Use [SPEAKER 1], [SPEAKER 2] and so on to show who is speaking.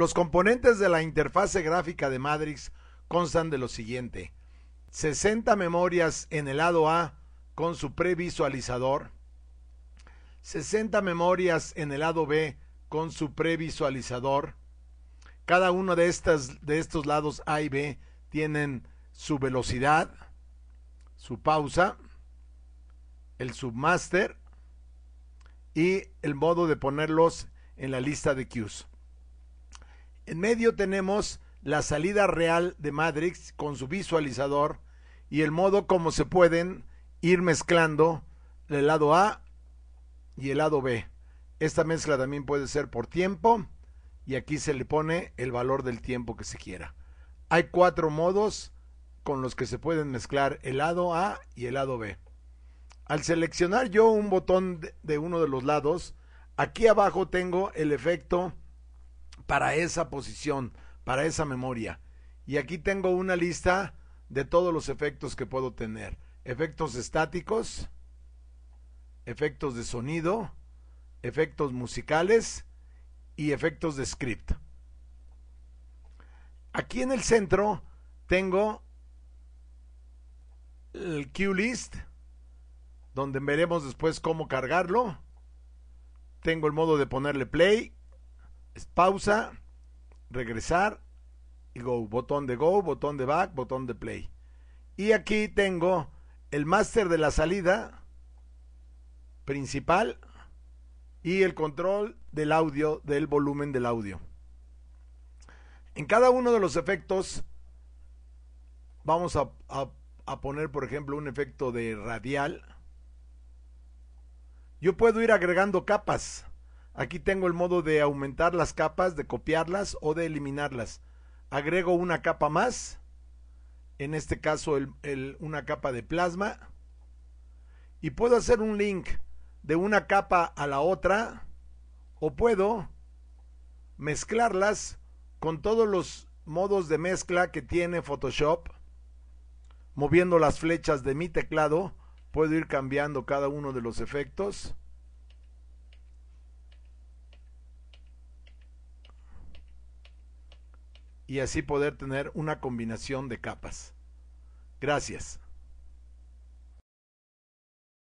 [SPEAKER 1] Los componentes de la interfase gráfica de Madrix constan de lo siguiente. 60 memorias en el lado A con su previsualizador. 60 memorias en el lado B con su previsualizador. Cada uno de, estas, de estos lados A y B tienen su velocidad, su pausa, el submaster y el modo de ponerlos en la lista de queues. En medio tenemos la salida real de Matrix con su visualizador y el modo como se pueden ir mezclando el lado A y el lado B. Esta mezcla también puede ser por tiempo y aquí se le pone el valor del tiempo que se quiera. Hay cuatro modos con los que se pueden mezclar el lado A y el lado B. Al seleccionar yo un botón de uno de los lados, aquí abajo tengo el efecto para esa posición, para esa memoria. Y aquí tengo una lista de todos los efectos que puedo tener. Efectos estáticos, efectos de sonido, efectos musicales y efectos de script. Aquí en el centro tengo el cue list, donde veremos después cómo cargarlo. Tengo el modo de ponerle play pausa, regresar y go. Botón de go, botón de back, botón de play. Y aquí tengo el máster de la salida principal y el control del audio, del volumen del audio. En cada uno de los efectos vamos a, a, poner, por ejemplo, un efecto de radial. Yo puedo ir agregando capas. Aquí tengo el modo de aumentar las capas, de copiarlas o de eliminarlas. Agrego una capa más, en este caso una capa de plasma, y puedo hacer un link de una capa a la otra, o puedo mezclarlas con todos los modos de mezcla que tiene Photoshop. Moviendo las flechas de mi teclado, puedo ir cambiando cada uno de los efectos. y así poder tener una combinación de capas. Gracias.